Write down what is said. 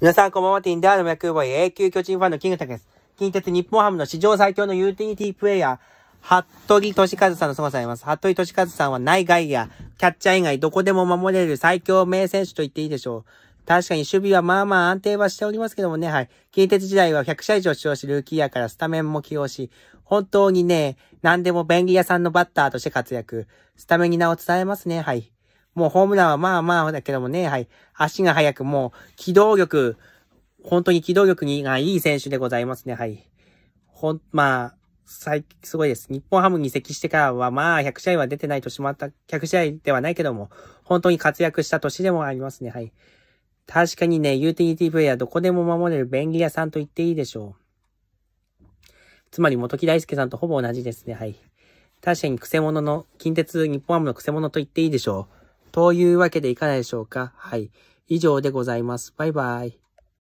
皆さん、こんばんは、ティンダーの役ボーイ、永久巨人ファンのキングタケです。近鉄日本ハムの史上最強のユーティリティプレイヤー、服部俊和さんの凄さがあります。服部俊和さんは内外やキャッチャー以外どこでも守れる最強名選手と言っていいでしょう。確かに守備はまあまあ安定はしておりますけどもね、はい。近鉄時代は100社以上使用しルーキーやからスタメンも起用し、本当にね、何でも便利屋さんのバッターとして活躍。スタメンに名を伝えますね、はい。もうホームランはまあまあだけどもね、はい。足が速く、もう機動力、本当に機動力にがいい選手でございますね、はい。ほん、まあ、最、すごいです。日本ハムに移籍してからは、まあ、100試合は出てないとしまった、100試合ではないけども、本当に活躍した年でもありますね、はい。確かにね、ユーティリティプレイヤーどこでも守れる便利屋さんと言っていいでしょう。つまり、元木大輔さんとほぼ同じですね、はい。確かに、癖者の、近鉄日本ハムの癖者と言っていいでしょう。というわけでいかがでしょうかはい。以上でございます。バイバイ。